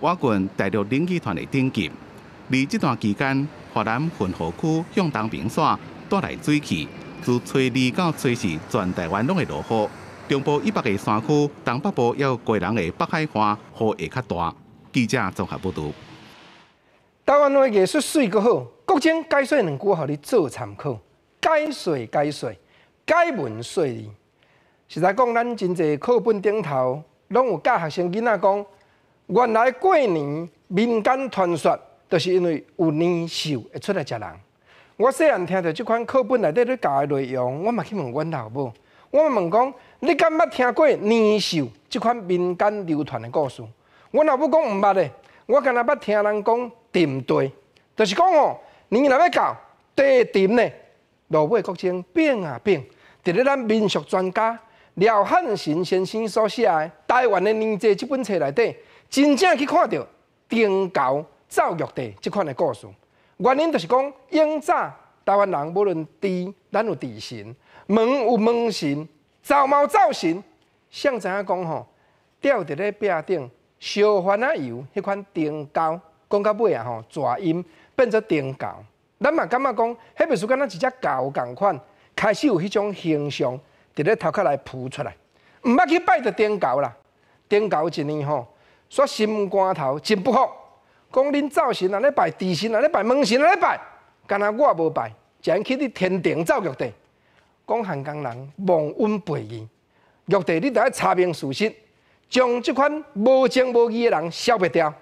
我军带着领气团的顶击，而这段期间，华南混合区向东平山带来水汽，自初二到初四，全台湾拢会落雨。中部一百个山区，东北部要有几人的北海花雨会较大。记者综合报道。台湾的嘅说水阁好，国种解说两句，好哩做参考。该说该说，该文说。实在讲，咱真侪课本顶头，拢有教学生囡仔讲。原来过年民间传说就是因为有年兽会出来食人。我细汉听着这款课本内底咧教的内容，我嘛去问阮老母，我问讲你敢捌听过年兽这款民间流传的故事？阮老母讲毋捌咧，我敢若捌听人讲沉地，就是讲哦，年若要到地沉咧，老母国情变啊变。伫咧咱民俗专家廖汉勤先生所写个《台湾的年节》即本册内底。真正去看到登教造玉帝这款的故事，原因就是讲，永早台湾人无论地咱有地神，门有门神，造猫造神，像知影讲吼，吊在咧壁顶，烧番仔油，迄款登高，讲到尾啊吼，蛇音变做登高，咱嘛感觉讲，迄本书讲咱一只狗同款，开始有迄种形象，伫咧头壳内浮出来，毋捌去拜就登高啦，登高一年吼。说心肝头真不服，讲恁走神啊，咧拜地神啊，咧拜门神啊，咧拜，干那我无拜，捡去咧天庭造玉帝，讲汉江人忘恩背义，玉帝你得要查明事实，将即款无情无义的人消灭掉。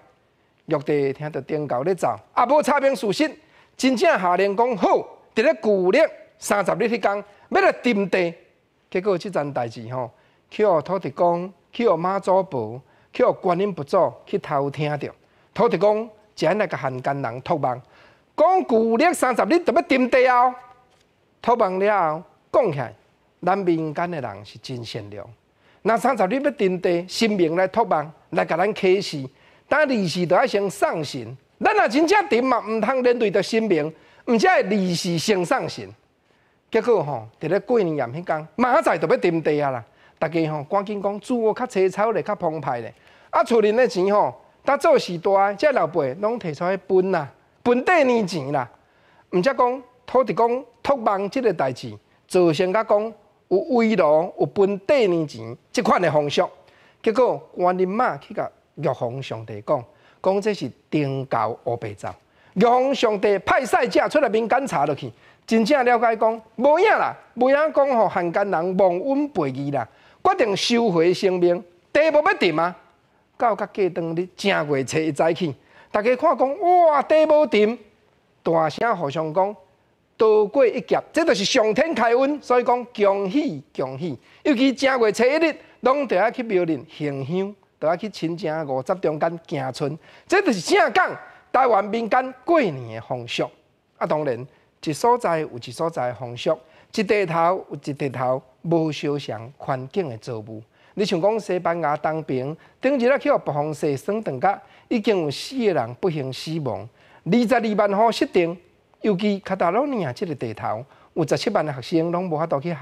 玉帝听到天狗咧走，啊无查明事实，真正下令讲好，伫咧旧历三十日迄天要来顶地，结果即件代志吼，去互土地公，去互妈祖婆。去观音不祖去偷听着，土地公讲，安那个汉奸人托梦，讲旧历三十日就要沉地后，托梦了后讲起，来，咱民间的人是真善良，那三十日要沉地，新明来托梦来甲咱启示，但利息都要先上神。咱若真正沉嘛，毋通连累神新毋则会利息先上神。结果吼，伫咧过年炎天工，明仔载就要沉地啊啦，大家吼，赶紧讲，主个较 c h 咧，较澎湃咧。啊！厝里的钱吼，他做事大，即老辈拢提出去分啦，分底年钱啦。毋则讲，土地讲偷忙即个代志，造成个讲有威龙有分底年钱即款的方式。结果，关林妈去甲玉皇上帝讲，讲这是天教恶被造。玉皇上帝派赛者出来面间查落去，真正了解讲无影啦，无影讲予汉奸人忘恩背义啦，决定收回成命，地无步要停啊！到甲过当日正月初一早起，大家看讲哇地无沉，大声互相讲多过一劫，这就是上天开恩，所以讲恭喜恭喜。尤其正月初一日，拢得要去庙里行香，得去亲情五十中间行村，这就是正港台湾民间过年的风俗。啊，当然，一所在有，一所在风俗，一地头有，一地头无，相像环境的作物。你像讲西、班牙当兵，顶日啊去学北方，雪算等下已经有四个人不幸死亡。二十二万户失定，尤其卡达罗尼亚这个地头，有十七万的学生拢无法度去下。